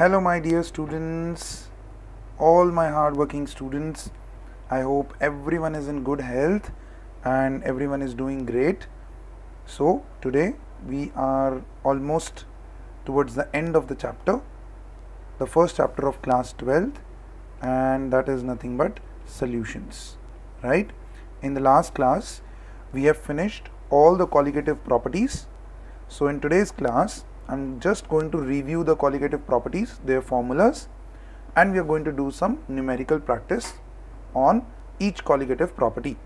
hello my dear students all my hardworking students i hope everyone is in good health and everyone is doing great so today we are almost towards the end of the chapter the first chapter of class 12, and that is nothing but solutions right in the last class we have finished all the colligative properties so in today's class I'm just going to review the colligative properties, their formulas, and we are going to do some numerical practice on each colligative property.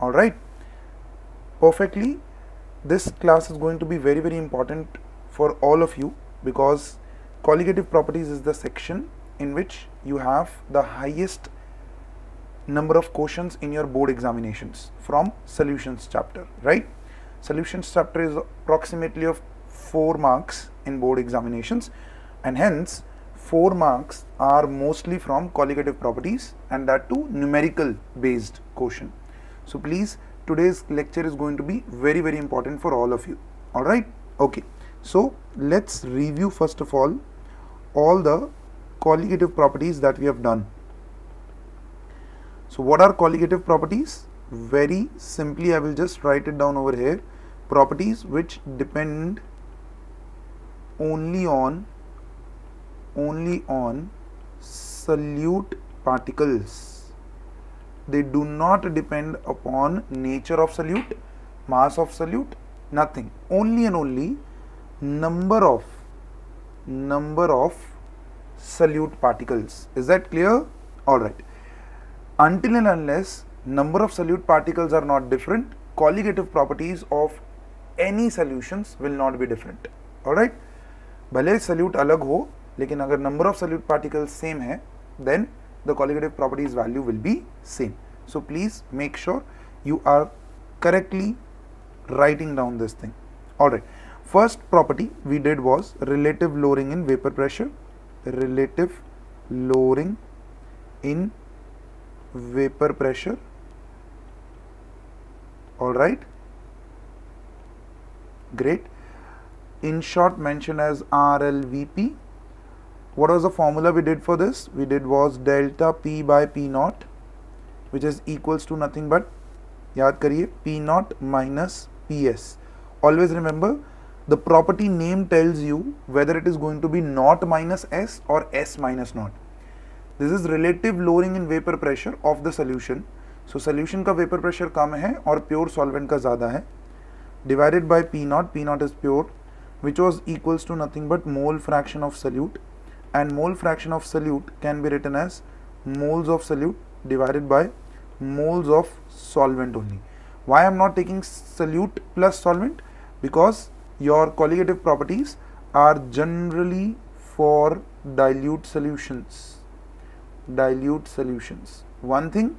Alright, perfectly. This class is going to be very, very important for all of you because colligative properties is the section in which you have the highest number of questions in your board examinations from solutions chapter, right? Solutions chapter is approximately of 4 marks in board examinations and hence 4 marks are mostly from colligative properties and that too numerical based quotient. So please today's lecture is going to be very very important for all of you alright okay so let's review first of all all the colligative properties that we have done. So what are colligative properties? Very simply I will just write it down over here properties which depend only on only on solute particles they do not depend upon nature of solute mass of solute nothing only and only number of number of solute particles is that clear all right until and unless number of solute particles are not different colligative properties of any solutions will not be different all right भले solute अलग हो लेकिन अगर number of solute particle same है then the colligative properties value will be same so please make sure you are correctly writing down this thing all right first property we did was relative lowering in vapour pressure relative lowering in vapour pressure all right great in short mentioned as RLVP. What was the formula we did for this? We did was delta P by P naught which is equals to nothing but Yaad kariye P naught minus PS. Always remember the property name tells you whether it is going to be naught minus S or S minus naught. This is relative lowering in vapor pressure of the solution. So solution ka vapor pressure kam hai aur pure solvent ka zada hai. Divided by P naught, P naught is pure which was equals to nothing but mole fraction of solute and mole fraction of solute can be written as moles of solute divided by moles of solvent only. Why I am not taking solute plus solvent? Because your colligative properties are generally for dilute solutions. Dilute solutions. One thing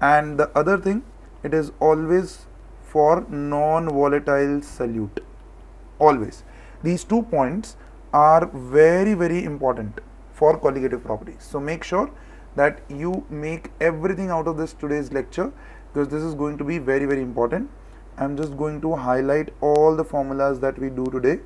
and the other thing it is always for non-volatile solute. Always. These two points are very, very important for colligative properties. So make sure that you make everything out of this today's lecture because this is going to be very, very important. I'm just going to highlight all the formulas that we do today.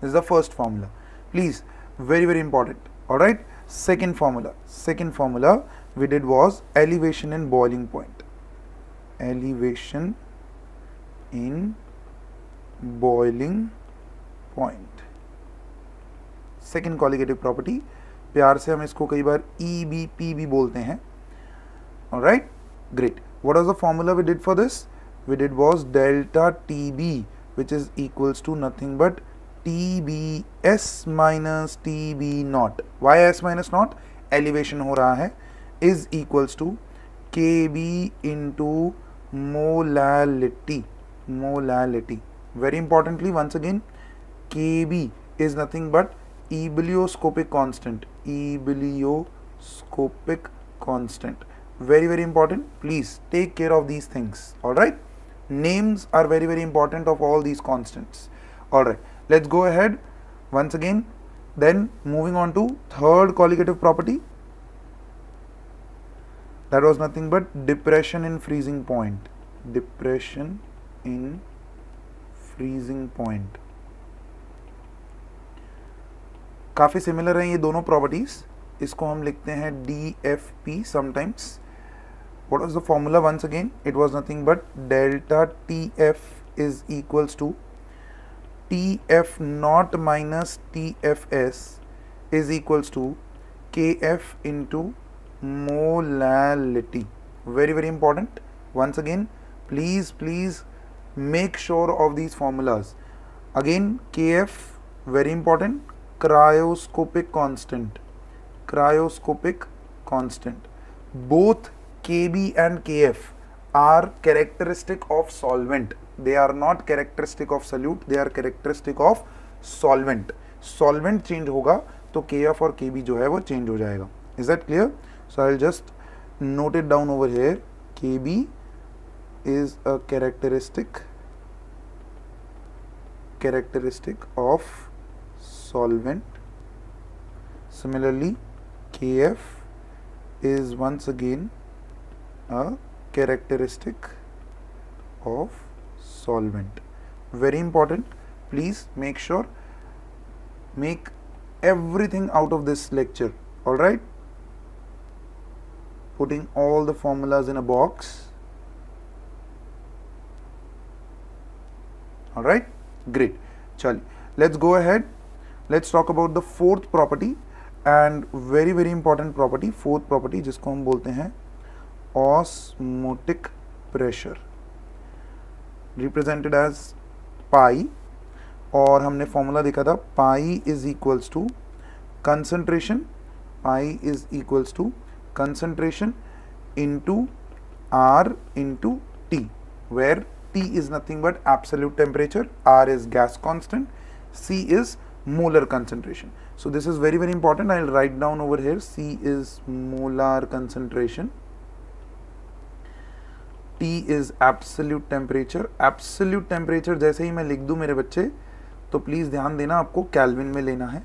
This is the first formula. Please, very, very important. All right. Second formula. Second formula we did was elevation and boiling point. Elevation in boiling point second colligative property प्यार से हम इसको कई बार E B P भी बोलते हैं right great what is the formula we did for this we did was delta T B which is equals to nothing but T B S minus T B not Y S minus not elevation हो रहा है is equals to K B into molality molality very importantly once again kb is nothing but ebullioscopic constant Ebullioscopic constant very very important please take care of these things all right names are very very important of all these constants all right let's go ahead once again then moving on to third colligative property that was nothing but depression in freezing point depression in freezing point काफी similar है ये दोनों properties इसको हम लिखते हैं D F P sometimes what is the formula once again it was nothing but delta T F is equal to T F not minus T F S is equal to K F into molality very very important once again please please make sure of these formulas again kf very important cryoscopic constant cryoscopic constant both kb and kf are characteristic of solvent they are not characteristic of solute they are characteristic of solvent solvent change होगा तो kf और kb जो है वो change हो जाएगा is that clear so i'll just note it down over here kb is a characteristic characteristic of solvent. Similarly, Kf is once again a characteristic of solvent. Very important, please make sure make everything out of this lecture, alright? Putting all the formulas in a box. Alright? Great चलिए let's go ahead let's talk about the fourth property and very very important property fourth property जिसको हम बोलते हैं osmotic pressure represented as pi और हमने formula देखा था pi is equals to concentration pi is equals to concentration into R into T where is nothing but absolute temperature, R is gas constant, C is molar concentration. So this is very very important. I'll write down over here C is molar concentration. T is absolute temperature. Absolute temperature जैसे ही मैं लिख दूँ मेरे बच्चे तो please ध्यान देना आपको कैलविन में लेना है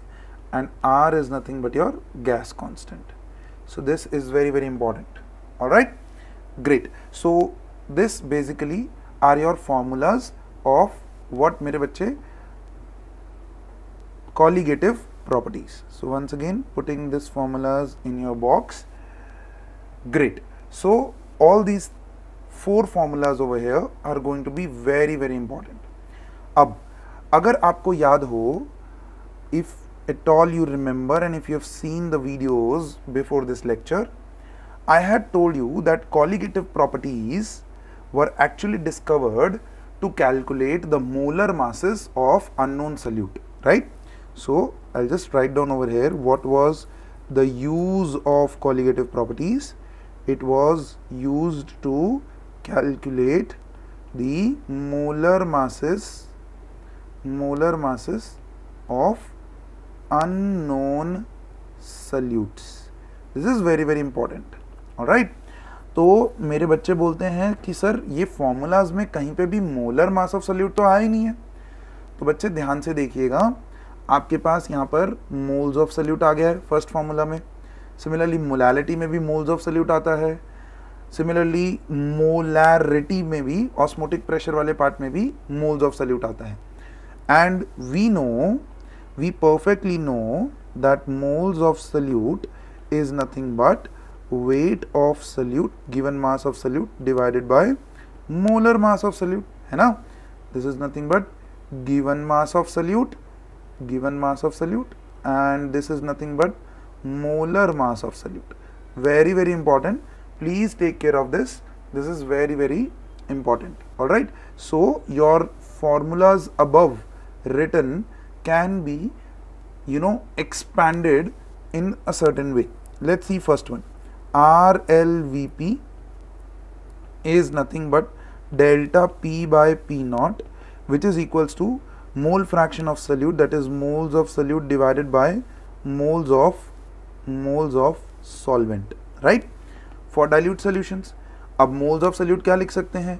and R nothing but your gas constant so this is very very important important. Right great so this basically are your formulas of what mere bache colligative properties so once again putting these formulas in your box great so all these four formulas over here are going to be very very important अब अगर आपको if at all you remember and if you have seen the videos before this lecture I had told you that colligative properties were actually discovered to calculate the molar masses of unknown solute, right? So, I'll just write down over here what was the use of colligative properties. It was used to calculate the molar masses molar masses of unknown solutes. This is very very important. Alright. तो मेरे बच्चे बोलते हैं कि sir ये formulas में कहीं पे भी मोलर मास ऑफ सोल्यूट तो आया ही नहीं है तो बच्चे ध्यान से देखिएगा आपके पास यहाँ पर मोल्स ऑफ सल्यूट आ गया है फर्स्ट फार्मूला में सिमिलरली मोलैलिटी में भी मोल्स ऑफ सल्यूट आता है सिमिलरली मोलैरिटी में भी ऑस्मोटिक प्रेशर वाले पार्ट में भी मोल्स ऑफ सल्यूट आता है and we know we perfectly know that moles of solute is nothing but weight of solute given mass of solute divided by molar mass of solute है ना this is nothing but given mass of solute given mass of solute and this is nothing but molar mass of solute very very important please take care of this this is very very important all right so your formulas above written can be you know expanded in a certain way let's see first one R L V P is nothing but delta P by P not which is equals to mole fraction of solute that is moles of solute divided by moles of moles of solvent right for dilute solutions अब moles of solute क्या लिख सकते हैं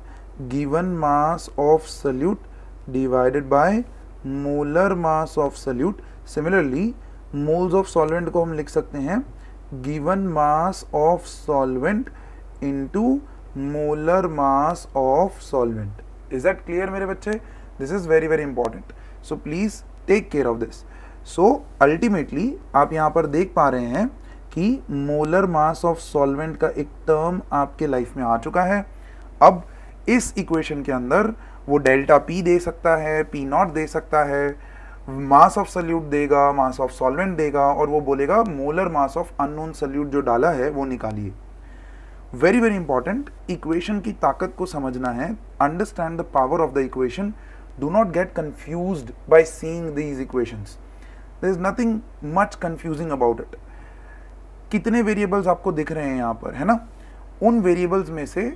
given mass of solute divided by molar mass of solute similarly moles of solvent को हम लिख सकते हैं given mass of solvent into molar mass of solvent is that clear mere bachche this is very very important so please take care of this so ultimately आप यहाँ पर देख पा रहे हैं कि मोलर मास ऑफ सॉल्वेंट का एक टर्म आपके लाइफ में आ चुका है अब इस इक्वेशन के अंदर वो डेल्टा पी दे सकता है पी नॉट दे सकता है मास ऑफ सल्यूट देगा मास ऑफ सॉल्वेंट देगा और वो बोलेगा molar mass of unknown solute जो डाला है वो निकालिए वेरी वेरी इंपॉर्टेंट इक्वेशन की ताकत को समझना है understand the power of the equation do not get confuse by seeing these equations is nothing much confusing about it कितने वेरिएबल्स आपको दिख रहे हैं यहाँ पर है ना उन वेरिएबल्स में से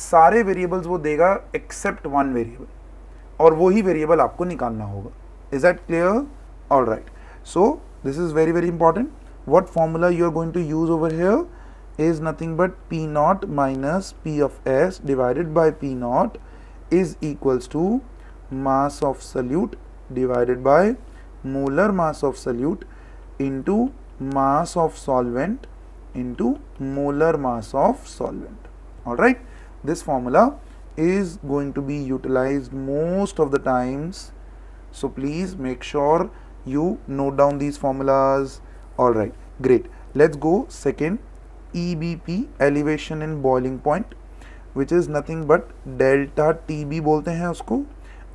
सारे वेरिएबल्स वो देगा एक्सेप्ट वन वेरिएबल और वही वेरिएबल आपको निकालना होगा is that clear all right so this is very very important what formula you are going to use over here is nothing but p naught minus p of s divided by p naught is equals to mass of solute divided by molar mass of solute into mass of solvent into molar mass of solvent all right this formula is going to be utilized most of the times so please make sure you note down these formulas all right great let's go second EBP elevation in boiling point which is nothing but delta TB bolte hain usko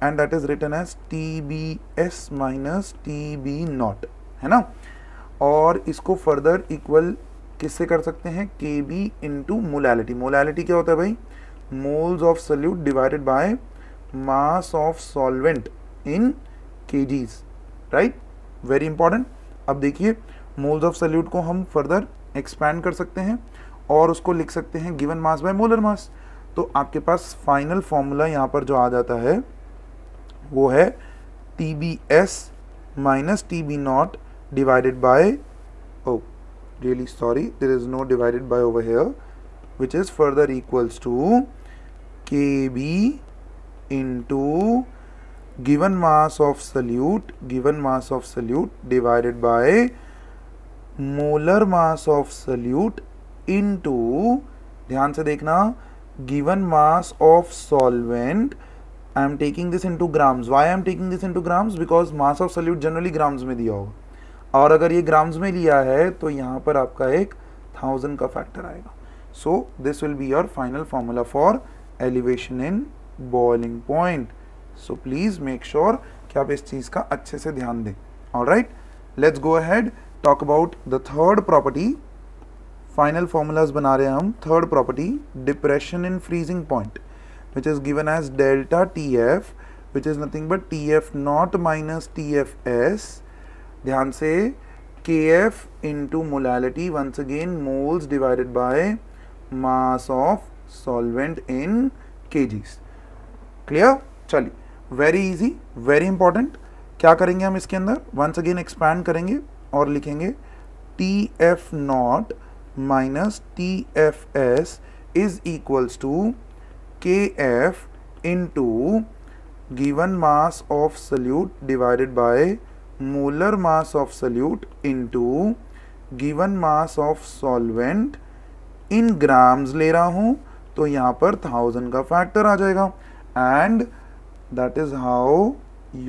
and that is written as TBS minus TB not hai na aur isko further equal किससे कर सकते हैं KB into molality molality क्या होता है भाई moles of solute divided by mass of solvent इन के right very important अब देखिए मोल्स ऑफ सल्यूट को हम फर्दर एक्सपैंड कर सकते हैं और उसको लिख सकते हैं given mass by molar mass तो आपके पास फाइनल फॉर्मूला यहाँ पर जो आ जाता है वो है T B S minus T B not divided by oh sorry there is no divided divided over here which is further equals to K B into given mass of solute given mass of solute divided by molar mass of solute into ध्यान से देखना given mass of solvent I am taking this into grams why I am taking this into grams because mass of solute generally grams में दिया होगा और अगर ये grams में लिया है तो यहाँ पर आपका एक thousand का factor आएगा so this will be your final formula for elevation in boiling point so please make sure कि आप इस चीज़ का अच्छे से ध्यान दें और right let's go ahead talk about the third property final formulas बना रहे हैं हम third property depression in freezing point which is given as delta T F which is nothing but T F not minus T F S ध्यान से K F into molality once again moles divided by mass of solvent in K clear चलिए very easy very important क्या करेंगे हम इसके अंदर once again expand करेंगे और लिखेंगे T F not minus T F S is equals to K F into given mass of solute divided by molar mass of solute into given mass of solvent in grams ले रहा हूँ तो यहाँ पर thousand का factor आ जाएगा and that is how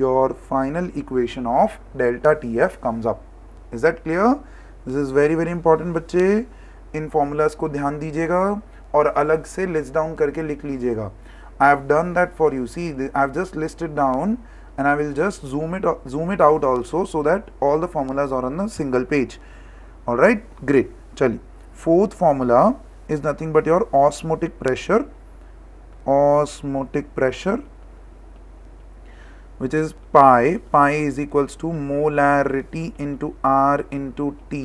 your final equation of delta tf comes up is that clear this is very very important बच्चे इन फॉर्मूलाज को ध्यान दीजिएगा और अलग से लिस्ट down करके लिख लीजिएगा I have done that for you. See, I have just listed down, and I will just zoom it zoom it out also so that all the formulas are on a single page all right great chali fourth formula is nothing but your osmotic pressure osmotic pressure which is pi pi is equals to molarity into r into t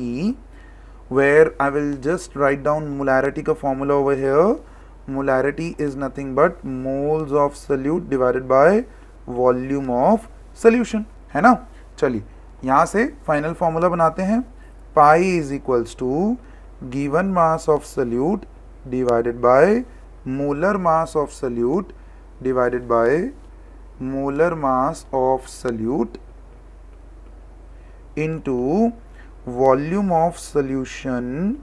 where i will just write down molarity ka formula over here molarity is nothing but moles of solute divided by volume of solution hai na चलिए yahan se final formula banate hain pi is equals to given mass of solute divided by molar mass of solute divided by molar mass of solute into volume of solution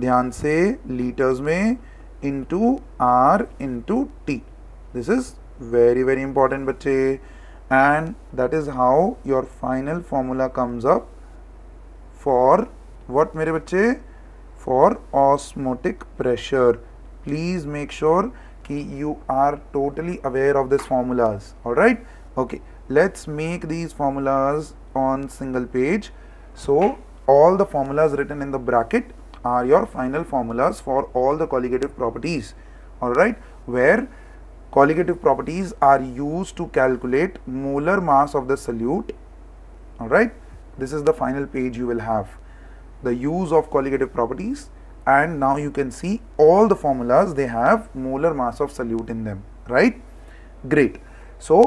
ध्यान से litres में into R into T this is very very important बच्चे and that is how your final formula comes up for what मेरे बच्चे for osmotic pressure please make sure sure ki you are totally aware of these formulas all right okay let's make these formulas on single page so all the formulas written in the bracket are your final formulas for all the colligative properties all right where colligative properties are used to calculate molar mass of the solute all right this is the final page you will have the use of colligative properties and now you can see all the formulas they have molar mass of solute in them right great so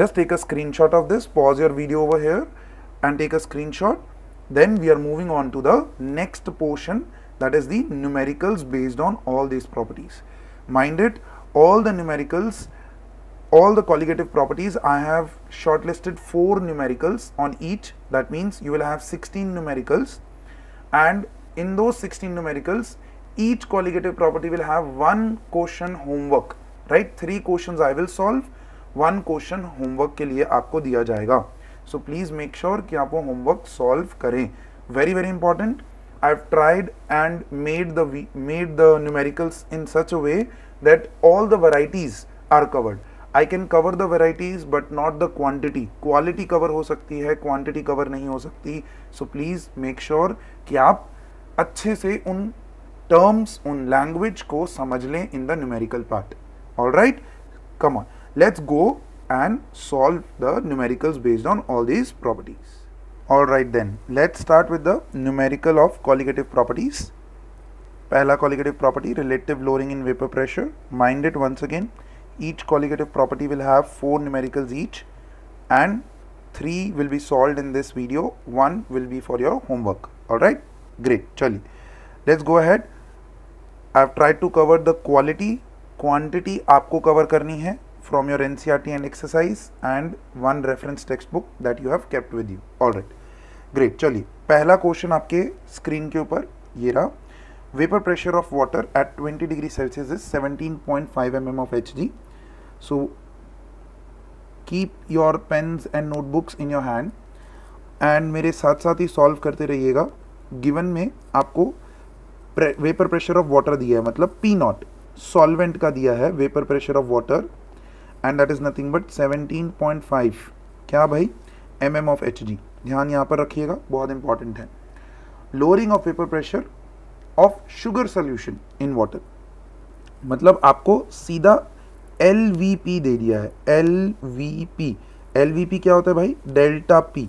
just take a screenshot of this pause your video over here and take a screenshot then we are moving on to the next portion that is the numericals based on all these properties mind it all the numericals all the colligative properties I have shortlisted four numericals on each that means you will have 16 numericals and in those 16 numericals each colligative property will have one question homework right three questions i will solve one question homework के लिए आपको दिया जाएगा so please make sure कि आप वो homework solve करें very very important I've tried and made the made the numericals in such a way that all the varieties are covered. I can cover the varieties but not the quantity. Quality cover हो सकती है quantity cover नहीं हो सकती. So please make sure कि आप अच्छे से उन टर्म्स उन लैंग्वेज को समझ लें in the numerical part all right come on let's go and solve the numericals based on all these properties all right then let's start with the numerical of colligative properties पहला colligative property relative lowering in vapour pressure mind it once again each colligative property will have four numerical each and three will be solve in this video one will be for your homework all right great चलिए let's go had I have try to cover the quality quantity आपको कवर करनी है from your N C R T and exercise and one reference text book that you have kept with you all right great चलिए पहला question आपके screen के ऊपर ये रहा vapour pressure of water at twenty degree Celsius is 17.5 point of H D so keep your pens and notebooks in your hand and मेरे साथ साथ ही सॉल्व करते रहिएगा गिवन में आपको वेपर प्रेशर ऑफ वाटर दिया है मतलब पी नॉट सॉल्वेंट का दिया है vapour pressure of water and that is nothing but 17.5 क्या भाई M M of H G ध्यान यहाँ पर रखिएगा बहुत इंपॉर्टेंट है lowering of vapour pressure of sugar solution in water मतलब आपको सीधा एल वी पी दे दिया है L V P L V P क्या होता है भाई डेल्टा पी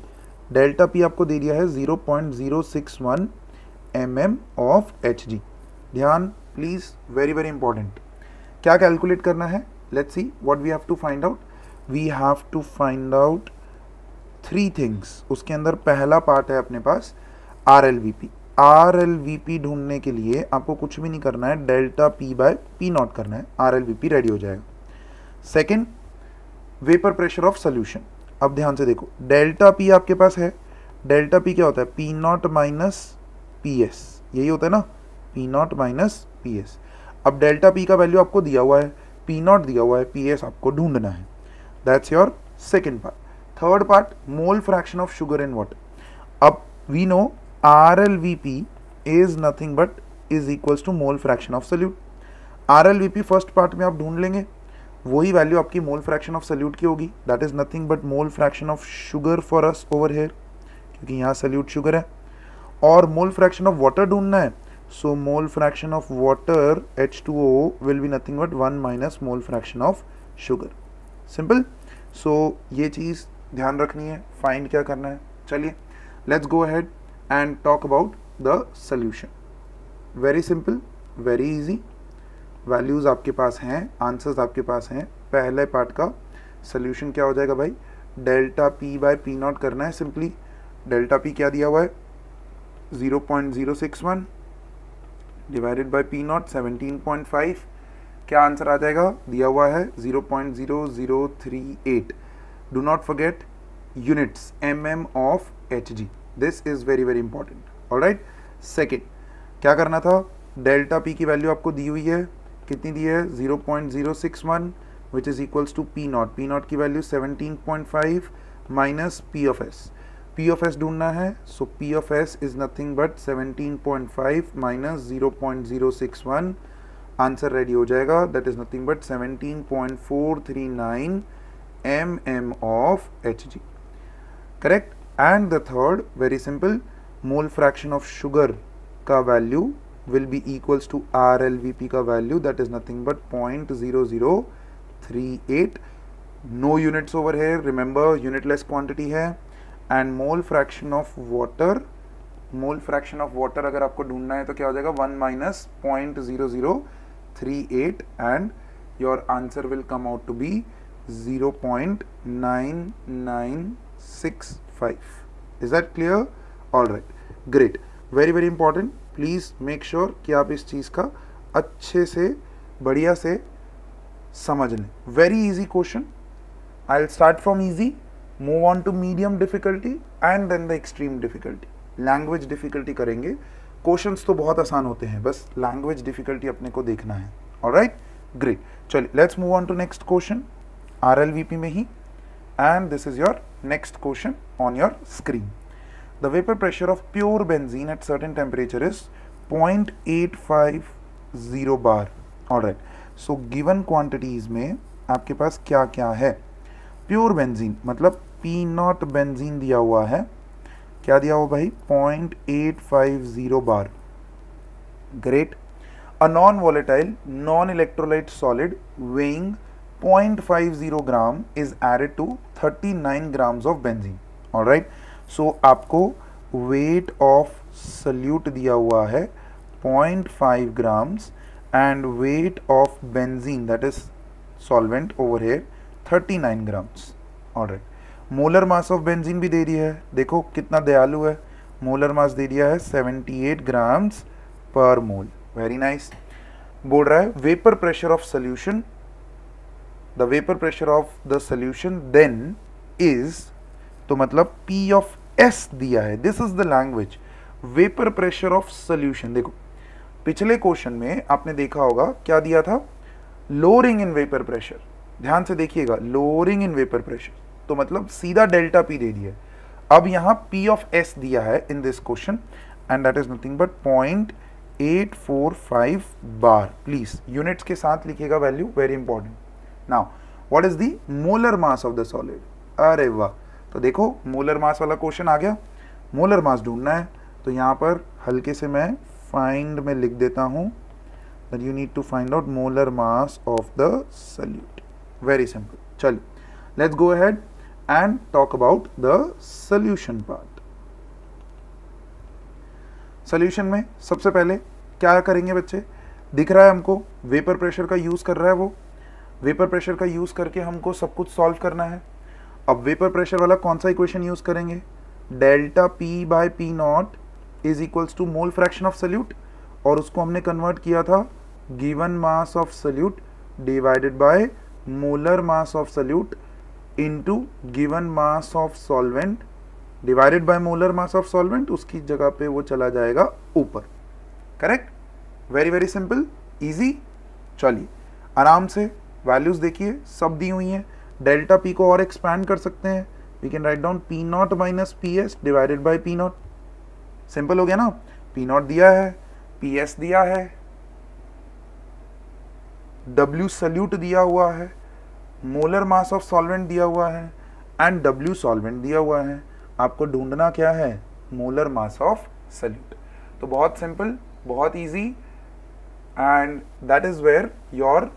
डेल्टा पी आपको दे दिया है zero point zero six one M M of H G ध्यान प्लीज़ वेरी वेरी इंपॉर्टेंट क्या कैलकुलेट करना है let's see what we have to find out we have to find out three things उसके अंदर पहला पार्ट है अपने पास R L V P R L V P ढूंढने के लिए आपको कुछ भी नहीं करना है delta P by P nought करना है are L V P ready हो जाएगा second vapour pressure of solution अब ध्यान से देखो डेल्टा पी आपके पास है डेल्टा पी क्या होता है P not minus P S यही होता है ना P not minus P S अब डेल्टा पी का वैल्यू आपको दिया हुआ है पी नॉट दिया हुआ है पी एस आपको ढूंढना है that's your second part third part mole fraction of sugar in water अब we know R L V P is nothing but is equals to mole fraction of solute R L V P first part में आप ढूंढ लेंगे वही value आपकी मोल fraction of solute की होगी that is nothing but mole fraction of sugar for us over here क्योंकि यहाँ सल्यूट शुगर है और मोल फ्रैक्शन ऑफ वाटर ढूंढना है so mole fraction of water H two O will be nothing but one minus mole fraction of sugar simple so ये चीज़ ध्यान रखनी है फाइंड क्या करना है चलिए let's go ahead and talk about the solution very simple very easy values आपके पास हैं आंसर्स आपके पास हैं पहले पार्ट का सोल्यूशन क्या हो जाएगा भाई delta P by P nought करना है सिंपली डेल्टा पी क्या दिया हुआ है zero point zero six one divided by P nought seventeen point five क्या आंसर आ जाएगा दिया हुआ है zero point zero zero three eight do not forget units M M of H G this is very very important और right second क्या करना था डेल्टा पी की वैल्यू आपको दी हुई है कितनी दी है zero point zero six one which is equals to P nought P nought की value seventeen point five minus P of S P of S ढूंढना है so P of S is nothing but seventeen point five minus zero point zero six one answer ready हो जाएगा that is nothing but seventeen point four three nine M M of H G correct and the third very simple mole fraction of sugar का value will be equals to RLVP का value that is nothing but 0.0038 no units over here remember unitless quantity है and mole fraction of water mole fraction of water अगर आपको ढूंढना है तो क्या हो जाएगा 1 minus 0.0038 and your answer will come out to be 0.9965 is that clear all right great very very important please make sure कि आप इस चीज़ का अच्छे से बढ़िया से समझ लें very easy question I will start from easy move on to medium difficulty and then the extreme difficulty language difficulty करेंगे क्वेश्चंस तो बहुत आसान होते हैं बस लैंग्वेज डिफिकल्टी अपने को देखना है और राइट ग्रेट चलिए let's move on to next question R में ही and this is your next question on your screen the vapor pressure of pure benzene at certain temperature is 0.850 bar all right so given quantities mein aapke paas kya kya hai pure benzene मतलब P nought benzene दिया हुआ है क्या दिया हुआ भाई 0.850 bar great a non volatile non electrolyte solid weighing 0.50 gram is added to 39 grams of benzene all right right? So so, आपको weight of solute दिया हुआ है 0.5 grams weight of benzene that is is over over thirty 39 grams all right molar mass of benzene भी दे दिया है देखो कितना दयालु है मोलर मास दे दिया है 78 ग्राम्स पर मोल वेरी नाइस बोल रहा है vapour pressure of solution the vapour pressure of the solution then is तो मतलब पी ऑफ एस दिया है this is the language vapour pressure of solution देखो पिछले क्वेश्चन में आपने देखा होगा क्या दिया था लोअरिंग इन वेपर प्रेशर ध्यान से देखिएगा लोअरिंग इन वेपर प्रेशर तो मतलब सीधा डेल्टा पी दे दिया अब यहां पी ऑफ एस दिया है in this question and that is nothing but point eight four five bar please units के साथ लिखिएगा value very important now what is the molar mass of the solid अरे वाह तो देखो मोलर मास वाला क्वेश्चन आ गया मोलर मास ढूंढना है तो यहाँ पर हल्के से मैं फाइंड में लिख देता हूँ that you need to find out molar mass of the solute very simple चल let's go ahead and talk about the solution part solution में सबसे पहले क्या करेंगे बच्चे दिख रहा है हमको वेपर प्रेशर का यूज़ कर रहा है वो वेपर प्रेशर का यूज़ करके हमको सब कुछ सॉल्व करना है अब वेपर प्रेशर वाला कौन सा इक्वेशन यूज करेंगे delta P by P not is equals to mole fraction of solute और उसको हमने कन्वर्ट किया था given mass of solute divided by molar mass of solute into given mass of solvent divided by molar mass of solvent उसकी जगह पे वो चला जाएगा ऊपर correct very very simple easy चलिए आराम से वैल्यूज देखिए सब दी हुई हैं डेल्टा पी को और एक्सपैंड कर सकते हैं we can write down P not minus P S divided by P nought simple हो गया ना पी नॉट दिया है पी एस दिया है डब्ल्यू सल्यूट दिया हुआ है मोलर मास ऑफ सॉल्वेंट दिया हुआ है एंड डब्ल्यू सॉल्वेंट दिया हुआ है आपको ढूंढना क्या है मोलर मास ऑफ सल्यूट तो बहुत सिंपल बहुत easy and that is where your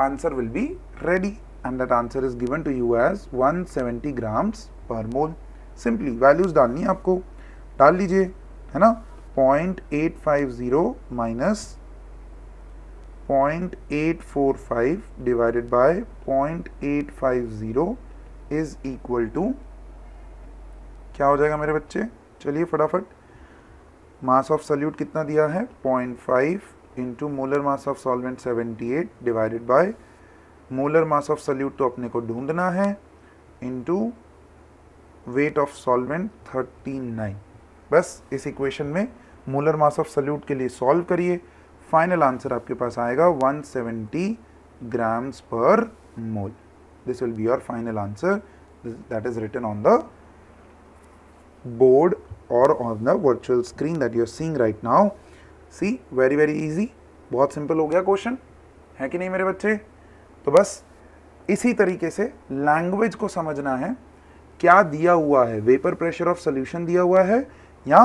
answer will be ready and that answer is given to you as 170 seventy grams per mole simply values डालनी है आपको डाल लीजिए है ना point eight minus point divided by point is equal to क्या हो जाएगा मेरे बच्चे चलिए फटाफट मास ऑफ सल्यूट कितना दिया है point five into molar mass of solvent seventy eight divided by molar mass of solute तो अपने को ढूंढना है इनटू वेट ऑफ सॉल्वेंट 39 बस इस इक्वेशन में मोलर मास ऑफ सल्यूट के लिए सॉल्व करिए फाइनल आंसर आपके पास आएगा 170 grams per mole this will be your final answer is is on the board और on the virtual screen that you are seeing right now see very very easy बहुत simple हो गया question है कि नहीं मेरे बच्चे तो बस इसी तरीके से लैंग्वेज को समझना है क्या दिया हुआ है वेपर प्रेशर ऑफ सोल्यूशन दिया हुआ है या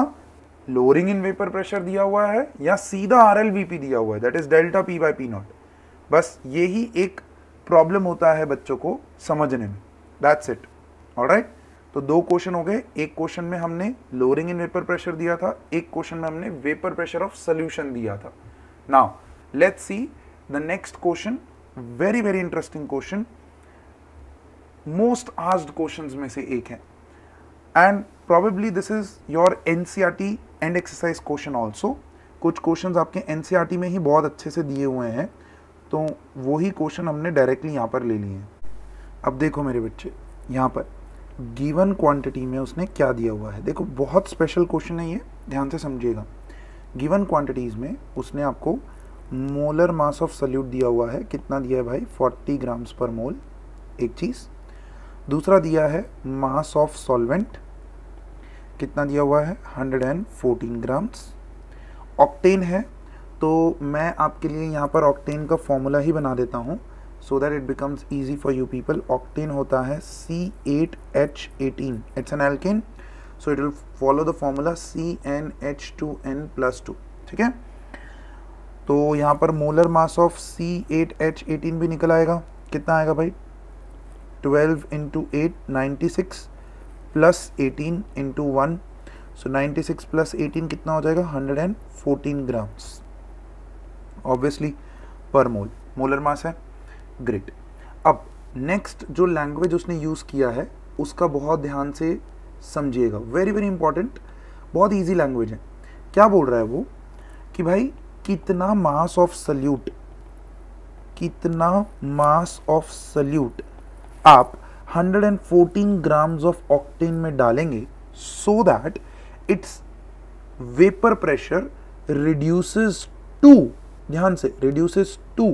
लोअरिंग इन वेपर प्रेशर दिया हुआ है या सीधा आर दिया हुआ है that is delta P by P nought बस ये ही एक प्रॉब्लम होता है बच्चों को समझने में दैट्स इट ऑलराइट तो दो क्वेश्चन हो गए एक क्वेश्चन में हमने लोअरिंग इन वेपर प्रेशर दिया था एक क्वेश्चन में हमने वेपर प्रेशर ऑफ सोल्यूशन दिया था now let's see the next question very very interesting question most asked question में से एक है and probably this is your N and exercise question also कुछ क्वेश्चन आपके एन e में ही बहुत अच्छे से दिए हुए हैं तो वही क्वेश्चन हमने डायरेक्टली यहाँ पर ले लिए हैं अब देखो मेरे बच्चे यहाँ पर गिवन क्वांटिटी में उसने क्या दिया हुआ है देखो बहुत स्पेशल क्वेश्चन है ये ध्यान से समझिएगा गिवन क्वांटिटीज़ में उसने आपको मोलर मास ऑफ सल्यूट दिया हुआ है कितना दिया है भाई 40 ग्राम्स पर मोल एक चीज़ दूसरा दिया है मास ऑफ सॉल्वेंट कितना दिया हुआ है 114 ग्राम्स ऑक्टेन है तो मैं आपके लिए यहाँ पर ऑक्टेन का फॉर्मूला ही बना देता हूँ so that it becomes easy for you people octane होता है C eight H eighteen it's an alkane so it will follow the formula C N H two N plus two ठीक है तो यहाँ पर molar mass of C eight H eighteen भी निकल आएगा कितना आएगा भाई twelve into eight ninety six plus eighteen into one so ninety six plus eighteen कितना हो जाएगा hundred and fourteen grams obviously per mole molar mass है ग्रेट अब नेक्स्ट जो लैंग्वेज उसने यूज़ किया है उसका बहुत ध्यान से समझिएगा वेरी वेरी इंपॉर्टेंट बहुत ईजी लैंग्वेज है क्या बोल रहा है वो कि भाई कितना मास ऑफ सल्यूट कितना मास ऑफ सल्यूट आप 114 ग्राम्स ऑफ ऑक्टेन में डालेंगे so that it's vapour pressure reduces to ध्यान से रिड्यूसेस टू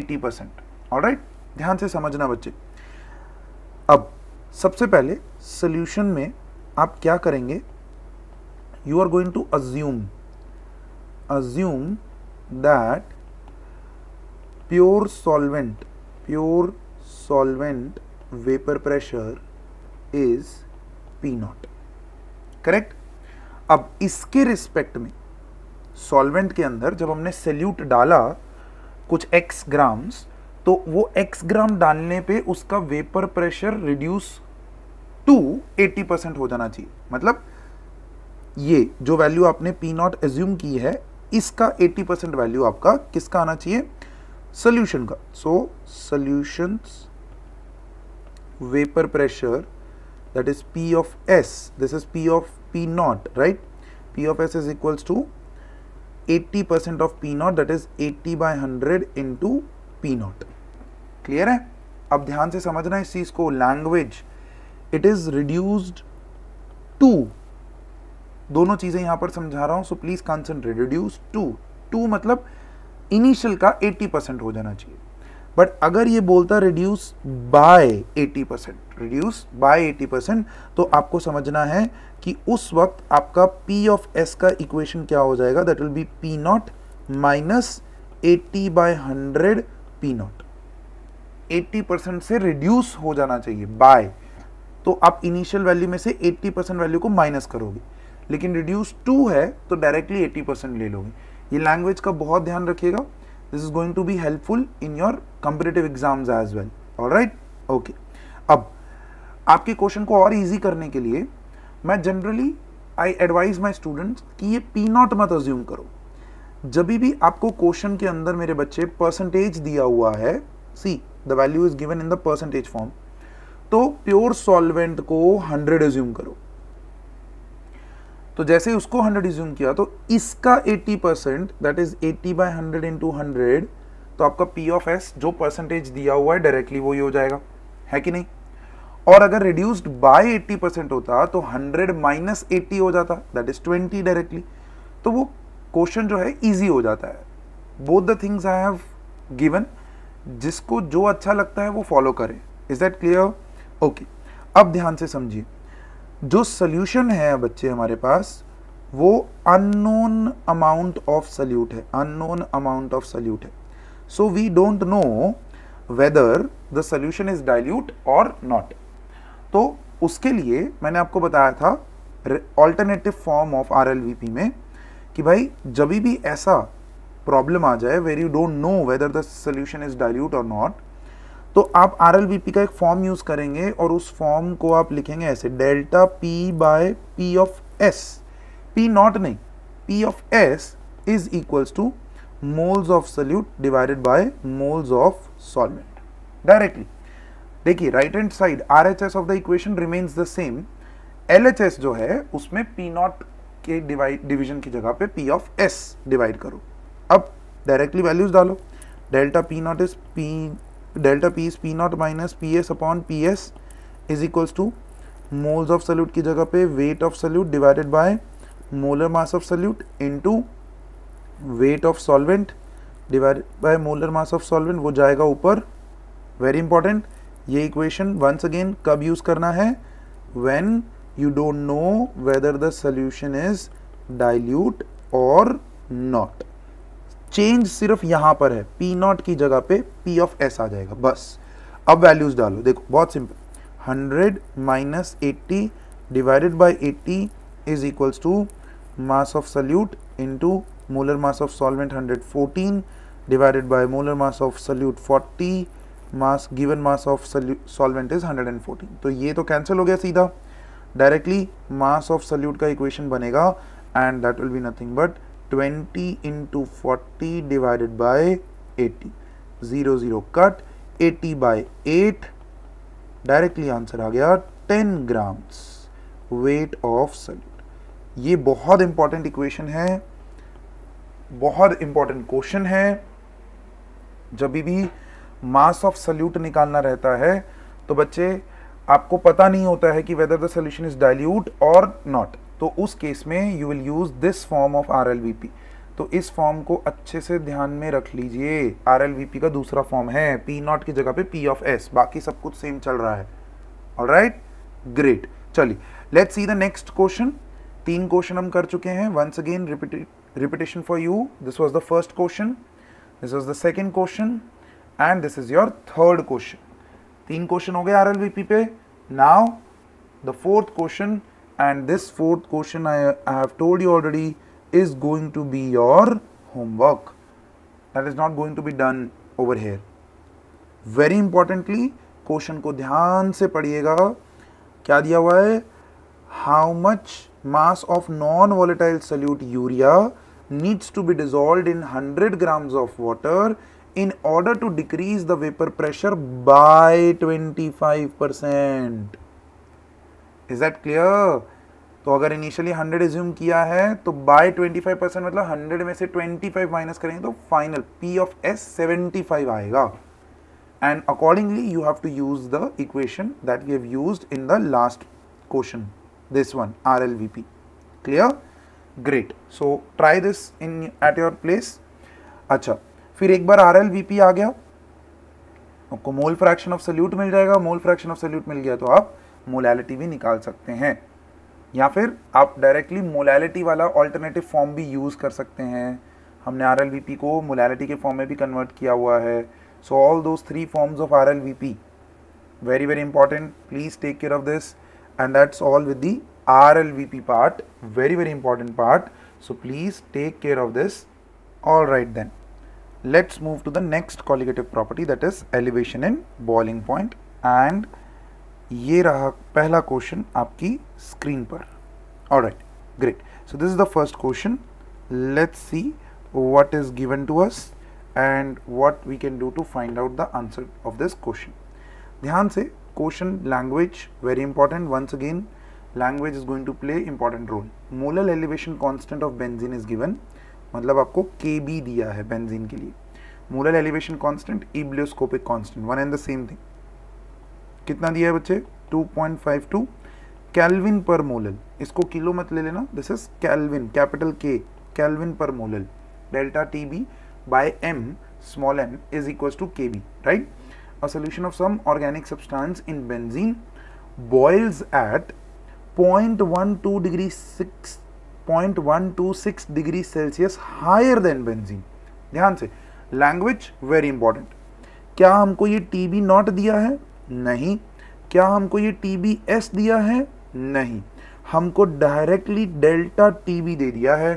80 परसेंट और ध्यान से समझना बच्चे अब सबसे पहले सोल्यूशन में आप क्या करेंगे you are going to assume assume that pure solvent pure solvent vapor pressure is p naught correct अब इसके रिस्पेक्ट में सॉल्वेंट के अंदर जब हमने सेल्यूट डाला कुछ एक्स ग्राम्स तो वो एक्स ग्राम डालने पे उसका vapour pressure reduce to 80 percent हो जाना चाहिए मतलब ये जो वैल्यू आपने पी नॉट एज्यूम की है इसका 80 परसेंट वैल्यू आपका किसका आना चाहिए सोल्यूशन का so solutions vapour pressure that is P of S this is P of P naught right P of S is equals to 80% of P naught that is 80 by 100 into P naught clear है अब ध्यान से समझना इस चीज को language it is reduced to दोनों चीज़ें यहां पर समझा रहा हूं so please concentrate reduce to to मतलब इनिशियल का 80 परसेंट हो जाना चाहिए बट अगर ये बोलता reduce by 80 percent reduce by 80 percent तो आपको समझना है कि उस वक्त आपका पी ऑफ एस का इक्वेशन क्या हो जाएगा that will be P not minus eighty by hundred P naught eighty percent से रिड्यूस हो जाना चाहिए बाय तो आप इनिशियल वैल्यू में से 80 परसेंट वैल्यू को माइनस करोगे लेकिन रिड्यूस टू है तो डायरेक्टली एट्टी परसेंट ले लोगे ये लैंग्वेज का बहुत ध्यान रखिएगा this is going to be helpful in your competitive exams as well और राइट ओके अब आपके क्वेश्चन को और ईजी करने के लिए मैं generally I advise my students कि ये पी नॉट मत अज्यूम करो जब भी आपको क्वेश्चन के अंदर मेरे बच्चे परसेंटेज दिया हुआ है see the value is given in the percentage form तो प्योर सॉल्वेंट को 100 अज्यूम करो तो जैसे ही उसको 100 रिज्यूम किया तो इसका 80 percent that is 80 by 100 into hundred तो आपका पी ऑफ एस जो परसेंटेज दिया हुआ है डायरेक्टली वही हो जाएगा है कि नहीं और अगर रिड्यूस्ड बाय 80 परसेंट होता तो 100 माइनस एट्टी हो जाता दैट इज 20 डायरेक्टली तो वो क्वेश्चन जो है ईजी हो जाता है both the things I have given जिसको जो अच्छा लगता है वो फॉलो करें इज दैट क्लियर ओके अब ध्यान से समझिए जो सोल्यूशन है बच्चे हमारे पास वो अननोन अमाउंट ऑफ सल्यूट है अननोन अमाउंट ऑफ सल्यूट है so we don't know whether the solution is dilute और नॉट तो उसके लिए मैंने आपको बताया था ऑल्टरनेटिव फॉर्म ऑफ आर में कि भाई जब भी ऐसा प्रॉब्लम आ जाए where you don't know whether the solution is dilute और नॉट तो आप आर का एक फॉर्म यूज़ करेंगे और उस फॉर्म को आप लिखेंगे ऐसे delta P by P of S P naught नहीं P of S is equals to moles of solute divided by moles of solvent directly देखिए right hand side R of the equation remains the same L जो है उसमें P naught के divide division की जगह पे P of S divide करो अब डायरेक्टली वैल्यूज डालो delta P not is P delta P is P not minus P S upon P S is equals to moles of solute की जगह पे weight of solute divided by molar mass of solute into weight of solvent divided by molar mass of solvent वो जाएगा ऊपर very important ये equation once again कब use करना है when you don't know whether the solution is dilute और not change सिर्फ यहाँ पर है पी नॉट की जगह पे पी ऑफ एस आ जाएगा बस अब वैल्यूज डालो देखो बहुत simple hundred minus eighty divided by eighty is equals to mass of solute into molar mass of solvent hundred fourteen divided by molar mass of solute forty mass given mass of solvent is hundred and fourteen तो ये तो cancel हो गया सीधा directly mass of solute का equation बनेगा and that will be nothing but twenty into forty divided by eighty zero zero cut eighty bye 8 directly answer आ गया ten gram weight of solute ये बहुत इंपॉर्टेंट इक्वेशन है बहुत important question है जब भी मास ऑफ सल्यूट निकालना रहता है तो बच्चे आपको पता नहीं होता है कि whether the solution is dilute और नॉट तो उस केस में you will use this form of R तो इस फॉर्म को अच्छे से ध्यान में रख लीजिए आर का दूसरा फॉर्म है पी नॉट की जगह पे पी ऑफ एस बाकी सब कुछ सेम चल रहा है और राइट ग्रेट चलिए let's see the next question तीन क्वेश्चन हम कर चुके हैं once again repetition for you this was the first question this was the second question and this is your third question तीन क्वेश्चन हो गए आर पे now the fourth question and this fourth question I, I have told you already is going to be your homework that is not going to be done over here Very importantly, question को ध्यान से पढ़िएगा क्या दिया हुआ है How much mass of non-volatile solute urea needs to be dissolved in 100 grams of water in order to decrease the vapor pressure by 25 percent is that clear तो अगर इनिशियली 100 एज्यूम किया है तो बाय 25 परसेंट मतलब 100 में से 25 minus करेंगे तो फाइनल पी ऑफ एस 75 आएगा and accordingly you have to use the equation that we have use in the last question this one RLVP clear great so try this in at your place अच्छा फिर एक बार RLVP आ गया आपको mole fraction of solute मिल जाएगा mole fraction of solute मिल गया तो आप मोलैलिटी भी निकाल सकते हैं या फिर आप डायरेक्टली मोलैलिटी वाला ऑल्टरनेटिव फॉर्म भी यूज़ कर सकते हैं हमने आर को मोलैलिटी के फॉर्म में भी कन्वर्ट किया हुआ है so all those three forms of R very very important please take care of this and that's all with the RLVP part very very important part so please take care of this all right then let's move to the next colligative property that is elevation and boiling point and ये रहा पहला question आपकी screen पर all right great so this is the first question let's see what is given to us and what we can do to find out the answer of this question ध्यान से question language very important once again language is going to play important role molal elevation constant of benzene is given मतलब आपको K B दिया है benzene के लिए molal elevation constant ebullioscopic constant one and the same thing कितना दिया है बच्चे 2.52 कैलविन पर मोलल इसको किलो मत ले लेना this is kelvin capital K kelvin per molal delta T B by M small M is equal to K B right a solution of some organic substance in benzene boils at point one two degree six point one two six degree Celsius higher than benzene ध्यान से language very important क्या हमको ये T B not दिया है नहीं क्या हमको ये टी बी एस दिया है नहीं हमको डायरेक्टली डेल्टा टी बी दे दिया है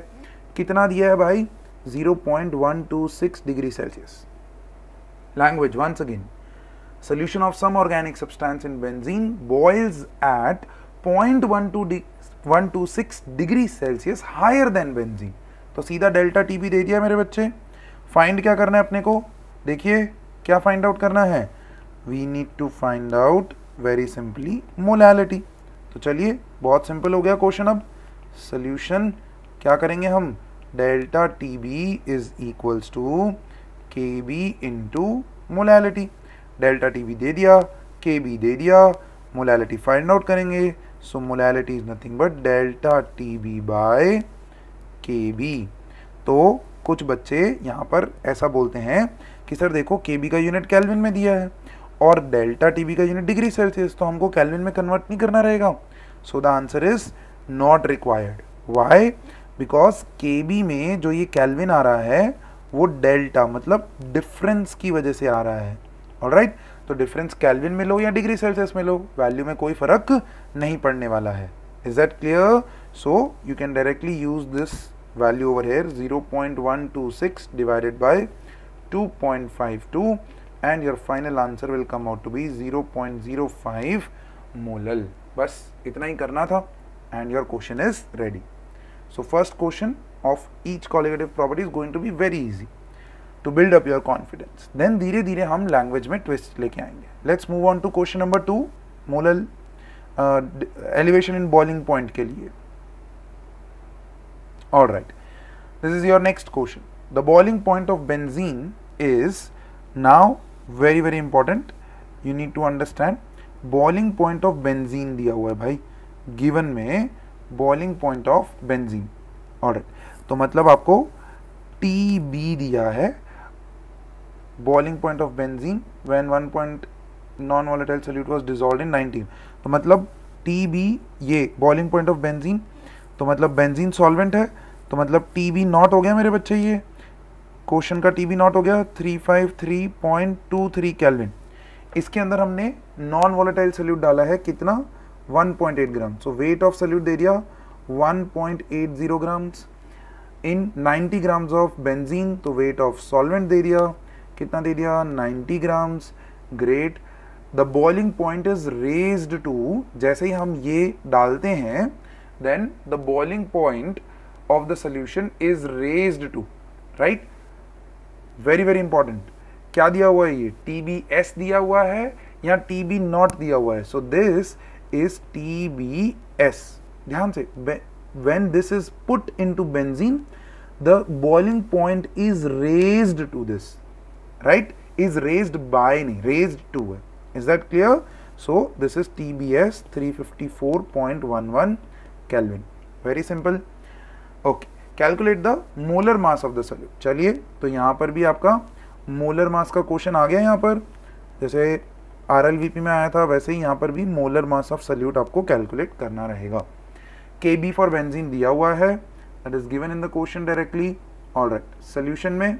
कितना दिया है भाई 0.126 degree Celsius language once again solution of some organic substance in benzene boils at 0.12 de 126 degree celsius higher तो सीधा डेल्टा टी दे दिया मेरे बच्चे फाइंड क्या करना है अपने को देखिए क्या फाइंड आउट करना है we need to find out very simply molality तो चलिए बहुत सिंपल हो गया क्वेश्चन अब सोल्यूशन क्या करेंगे हम delta T B is equals to K B into molality delta T B दे दिया के बी दे दिया मोलैलिटी फाइंड आउट करेंगे so molality is nothing but delta T B by K B तो कुछ बच्चे यहाँ पर ऐसा बोलते हैं कि सर देखो के बी का यूनिट कैलविन में दिया है और डेल्टा टी का यूनिट डिग्री सेल्सियस तो हमको कैलविन में कन्वर्ट नहीं करना रहेगा so the answer is not required why because K B में जो ये कैलविन आ रहा है वो डेल्टा मतलब डिफरेंस की वजह से आ रहा है और राइट right? तो डिफरेंस कैलविन में लो या डिग्री सेल्सियस में लो वैल्यू में कोई फर्क नहीं पड़ने वाला है is that clear so you can directly use this value over here zero six divided by two point five two and your final answer will come out to be zero zero point five molal बस इतना ही करना था and your question is ready so first question of each colligative property is going to be very easy to build up your confidence then धीरे धीरे हम language में twist लेके आएंगे let's move on to question number two molal elevation in boiling point के लिए all right this is your next question the boiling point of benzene is now very very important you need to understand boiling point of benzene दिया हुआ है भाई given में boiling point of benzene और तो मतलब आपको टी बी दिया है boiling point of benzene one one point non volatile solute was dissolve in nineteen तो मतलब टी बी ये बॉइलिंग पॉइंट ऑफ बेंजीन तो मतलब बेंजीन सॉल्वेंट है तो मतलब टी बी नॉट हो गया मेरे बच्चे ये क्वेश्चन का टी नॉट हो गया three five three point two three kelvin इसके अंदर हमने नॉन वॉलेटाइल सल्यूट डाला है कितना 1.8 gram so weight of solute दे दिया 1.80 grams in 90 grams of benzene तो वेट ऑफ सॉल्वेंट दे दिया कितना दे दिया 90 grams great the boiling point is raised to जैसे ही हम ये डालते हैं then the boiling point of the solution is raised to right very very important क्या दिया हुआ है ये टी बी एस दिया हुआ है या टी बी नॉट दिया हुआ है so this is T B S ध्यान से when this is put into benzene the boiling point is raise to this right is raise by नहीं रेज टू है is that clear so this is T B S three fifty four point one one kelvin very simple okay calculate the molar mass of the solute चलिए तो यहाँ पर भी आपका molar mass का question आ गया यहाँ पर जैसे आर में आया था वैसे ही यहाँ पर भी मोलर मास ऑफ सल्यूट आपको कैलकुलेट करना रहेगा के बी फॉर बेंजीन दिया हुआ है that is given in the question directly all right solution में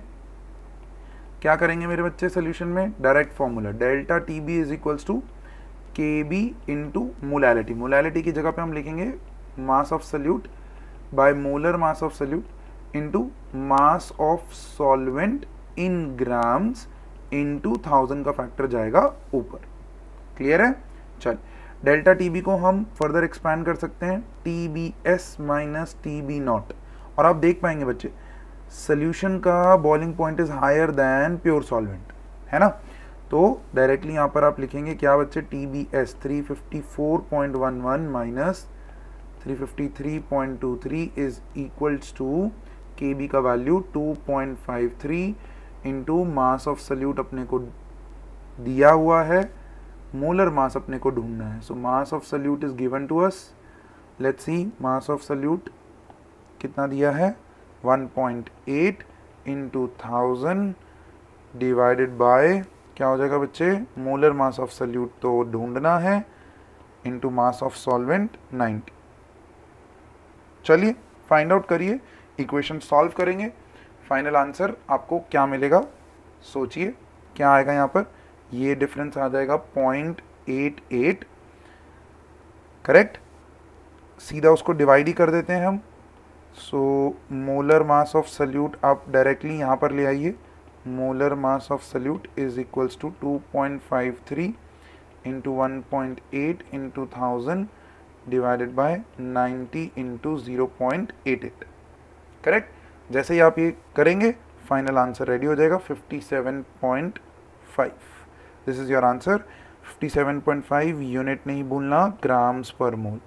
क्या करेंगे मेरे बच्चे सोल्यूशन में direct formula delta T B is equals to K B into molality molality की जगह पे हम लिखेंगे mass of solute by molar mass of solute into mass of solvent in grams into thousand का factor जाएगा ऊपर clear है चल डेल्टा टी बी को हम फर्दर एक्सपैंड कर सकते हैं T B S minus T B not और आप देख पाएंगे बच्चे सोल्यूशन का boiling point is higher than pure solvent है ना तो डायरेक्टली यहाँ पर आप लिखेंगे क्या बच्चे T B S three fifty four point one one minus 353.23 is equals to kb का value 2.53 into mass of solute अपने को दिया हुआ है मोलर मास अपने को ढूंढना है so mass of solute is given to us let's see mass of solute कितना दिया है 1.8 इंटू थाउजेंड डिवाइडेड बाय क्या हो जाएगा बच्चे मोलर मास ऑफ सल्यूट तो ढूंढना है इंटू मास ऑफ सॉल्वेंट 90 चलिए फाइंड आउट करिए इक्वेशन सॉल्व करेंगे फाइनल आंसर आपको क्या मिलेगा सोचिए क्या आएगा यहाँ पर ये डिफरेंस आ जाएगा पॉइंट एट एट करेक्ट सीधा उसको डिवाइड ही कर देते हैं हम so molar mass of solute आप डायरेक्टली यहाँ पर ले आइए molar mass of solute is equals to two point five three into one point eight into thousand divided by 90 into zero point eight eight correct जैसे ही आप ये करेंगे फाइनल आंसर रेडी हो जाएगा 57.5 this is your answer 57.5 unit नहीं भूलना grams per mole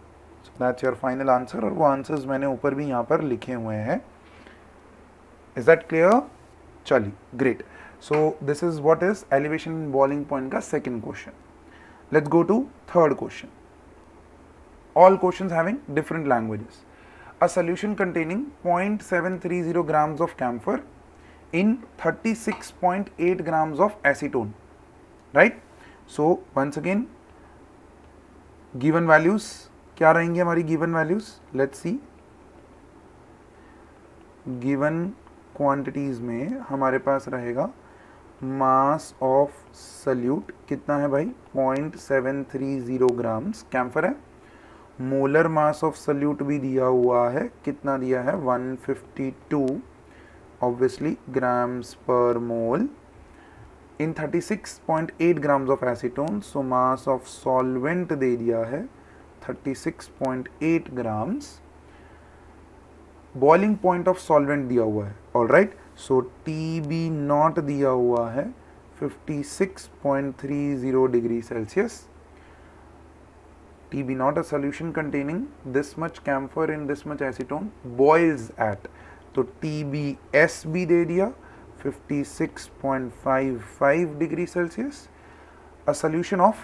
that's your final answer और वो आंसर्स मैंने ऊपर भी यहाँ पर लिखे हुए हैं इज दैट क्लियर चलिए great so this is what is elevation boiling point का second question let's go to third question all questions having different languages. A solution containing 0.730 grams of camphor in 36.8 grams of acetone, right? So once again, given values kya rahenge hamari given values? Let's see. Given quantities mein hamare paas rahega mass of solute कितना है भाई 0.730 grams camphor है molar mass of solute भी दिया हुआ है कितना दिया है 152 obviously grams per mole in 36.8 grams of acetone so mass of solvent दे दिया है 36.8 grams boiling point of solvent दिया हुआ है all right so T B not दिया हुआ है 56.30 degree Celsius TB not a solution containing this much camphor in this much acetone boils at so TBS भी 56.55 degree Celsius a solution of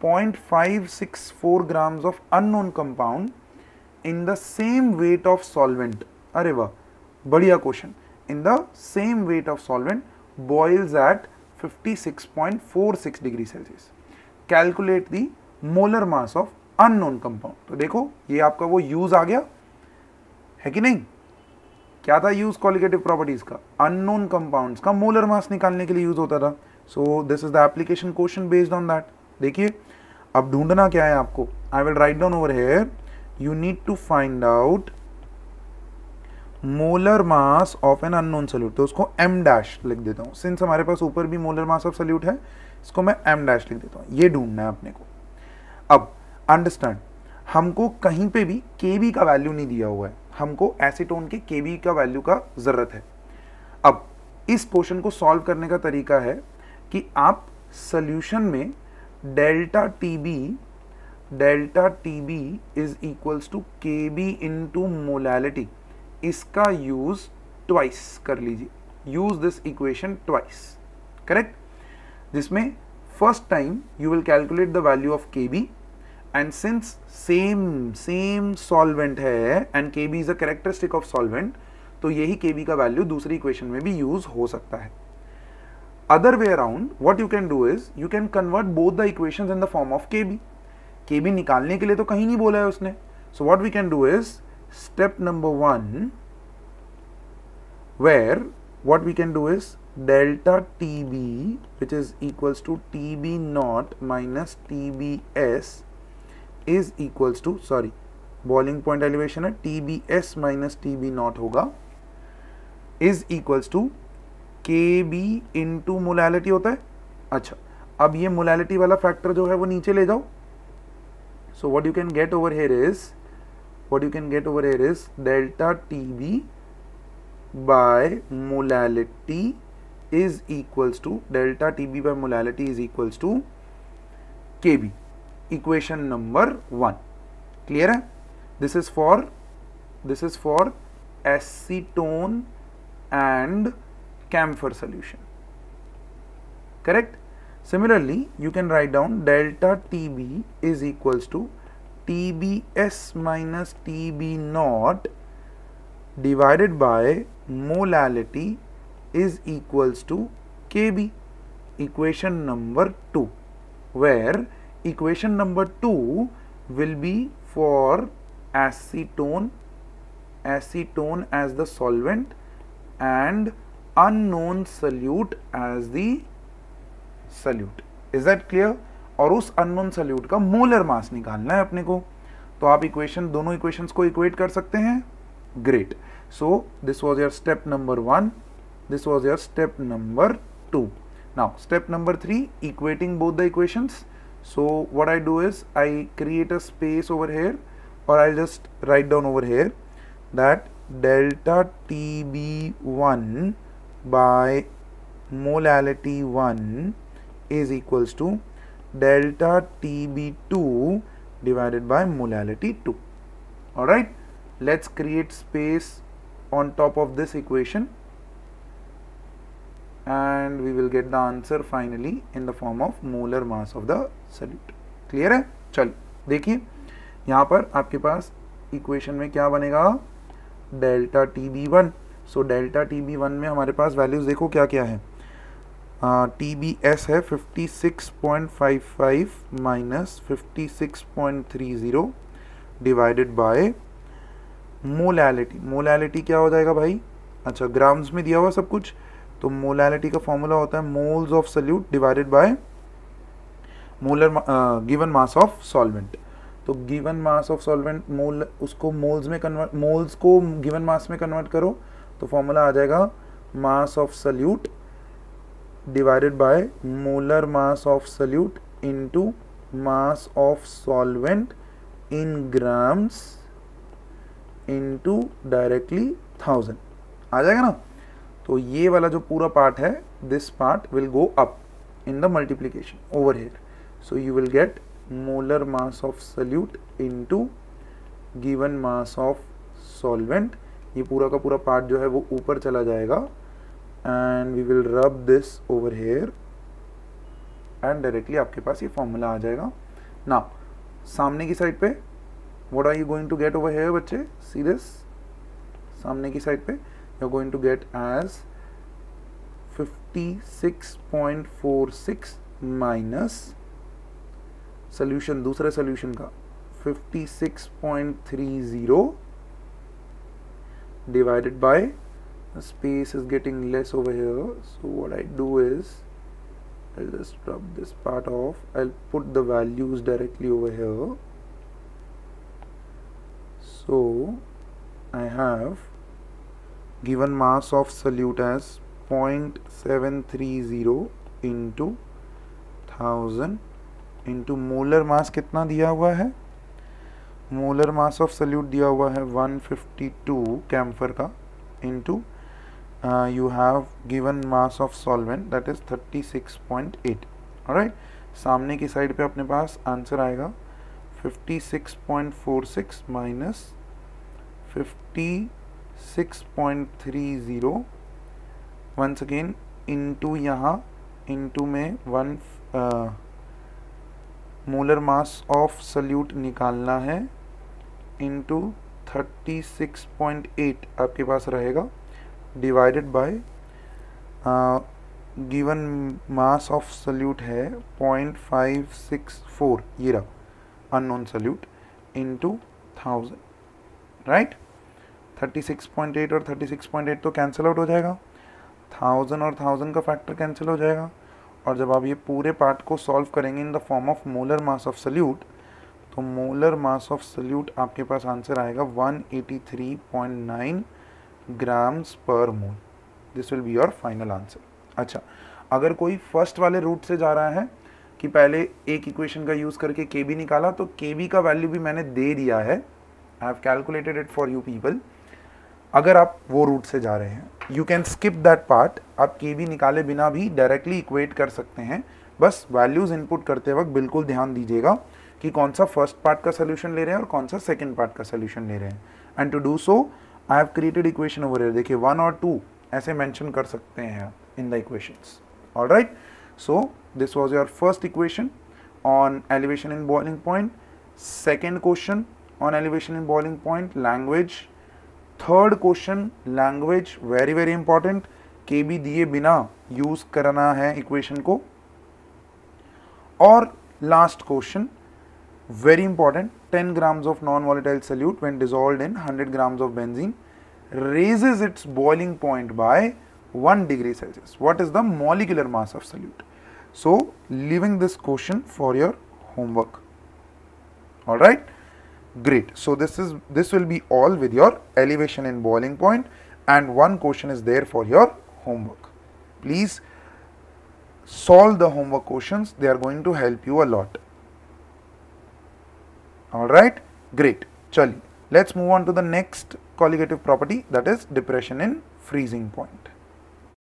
0.564 grams of unknown compound in the same weight of solvent अरे badia question. in the same weight of solvent boils at 56.46 degree Celsius calculate the molar mass of unknown compound तो देखो ये आपका वो use आ गया है कि नहीं क्या था यूज क्वालिकेटिव प्रॉपर्टीज का अननोन कंपाउंड्स का मोलर मास निकालने के लिए यूज होता था so this is the application question based on that देखिए अब ढूंढना क्या है आपको I will write down over here you need to find out molar mass of an unknown solute तो उसको एम डैश लिख देता हूँ सिंस हमारे पास ऊपर भी मोलर मास ऑफ सल्यूट है इसको मैं एम डैश लिख देता हूँ ये ढूंढना है अपने को अब अंडरस्टैंड हमको कहीं पे भी के बी का वैल्यू नहीं दिया हुआ है हमको एसीटोन के के बी का वैल्यू का ज़रूरत है अब इस पोर्शन को सॉल्व करने का तरीका है कि आप सोल्यूशन में delta T B delta T B is equals to K B into molality इसका यूज़ ट्वाइस कर लीजिए use this equation twice correct जिसमें first time you will calculate the value of K B and since same same solvent है K B is a characteristic of solvent तो यही के B का value दूसरी equation में भी यूज हो सकता है other way around what you can do is you can convert both the equation in the form of K B K B निकालने के लिए तो कहीं नहीं बोला है उसने so what we can do is step number one where what we can do is delta T B which is equals to T B not minus T B S is equals to sorry boiling point elevation है T B S minus T B not होगा is equals to K B into molality होता है अच्छा अब ये molality वाला factor जो है वो नीचे ले जाओ so what you can get over here is what you can get over here is delta T B by molality is equals to delta T B by molality is equals to K B equation number 1 clear this is for this is for acetone and camphor solution correct similarly you can write down delta tb is equals to tbs minus tb naught divided by molality is equals to kb equation number 2 where equation number 2 will be for acetone acetone as the solvent and unknown solute as the solute is that clear और उस unknown solute का molar mass निकालना है अपने को तो आप equation दोनों इक्वेशन को इक्वेट कर सकते हैं great so this was your step number one this was your step number two now step number three equating both the equations so what I do is I create a space over here or I'll just write down over here that delta TB1 by molality 1 is equals to delta TB2 divided by molality 2. Alright, let's create space on top of this equation and we will get the answer finally in the form of molar mass of the solute. Clear है चलिए देखिए यहाँ पर आपके पास equation में क्या बनेगा delta T B one so delta T B one में हमारे पास वैल्यूज़ देखो क्या क्या है टी बी एस है 56.55 minus 56.30 divided by molality molality क्या हो जाएगा भाई अच्छा ग्राम्स में दिया हुआ सब कुछ तो मोलैलिटी का फॉर्मूला होता है moles of solute divided by molar given mass of solvent तो given mass of solvent mole उसको मोल्स में कन्वर्ट मोल्स को गिवन मास में कन्वर्ट करो तो फॉर्मूला आ जाएगा mass of solute divided by molar mass of solute into mass of solvent in grams into directly thousand आ जाएगा ना तो ये वाला जो पूरा पार्ट है this part will go up in the multiplication over here you will get molar mass of solute into given mass of solvent ये पूरा का पूरा पार्ट जो है वो ऊपर चला जाएगा and we will rub this over here and directly आपके पास ये फॉर्मूला आ जाएगा ना सामने की साइड पे what are you going to get over here बच्चे सी दिस सामने की साइड पे you're going to get as 56.46 minus solution, दूसरे सोल्यूशन का 56.30 divided by space is getting less over here so what I do is I'll just drop this part off I'll put the values directly over here so I have given mass of solute as 0.730 into 1000 into molar mass कितना दिया हुआ है molar mass of solute दिया हुआ है 152 camphor का into you have given mass of solvent that is 36.8 right सामने की साइड पे अपने पास आंसर आएगा 56.46 माइनस 50 6.30 वंस अगेन इनटू यहाँ इनटू में one molar mass of solute निकालना है इनटू 36.8 आपके पास रहेगा divided by given mass of solute है 0.564 ये रहा unknown solute into thousand right 36.8 और 36.8 तो कैंसिल आउट हो जाएगा थाउजेंड और थाउजेंड का फैक्टर कैंसिल हो जाएगा और जब आप ये पूरे पार्ट को सॉल्व करेंगे in the form of molar mass of solute तो मोलर मास ऑफ सल्यूट आपके पास आंसर आएगा 183.9 grams per mole this will be your final answer अच्छा अगर कोई फर्स्ट वाले रूट से जा रहा है कि पहले एक इक्वेशन का यूज़ करके के बी निकाला तो के बी का वैल्यू भी मैंने दे दिया है I have calculated it for you people अगर आप वो रूट से जा रहे हैं you can skip that part आप के बी निकाले बिना भी डायरेक्टली इक्वेट कर सकते हैं बस वैल्यूज़ इनपुट करते वक्त बिल्कुल ध्यान दीजिएगा कि कौन सा फर्स्ट पार्ट का सोल्यूशन ले रहे हैं और कौन सा सेकेंड पार्ट का सोल्यूशन ले रहे हैं and to do so I have created equation over here देखिए वन और टू ऐसे मैंशन कर सकते हैं in the equation all right so this was your first equation on elevation in boiling point second question on elevation in boiling point language third question language very very important K B दिए बिना use करना है equation को और last question very important 10 grams of non volatile solute when dissolve in 100 grams of benzene raises its boiling point by one degree Celsius what is the molecular mass of solute so leaving this question for your homework all right great so this is this will be all with your elevation and boiling point and one question is there for your homework please solve the homework questions they are going to help you a lot all right great chali let's move on to the next colligative property that is depression in freezing point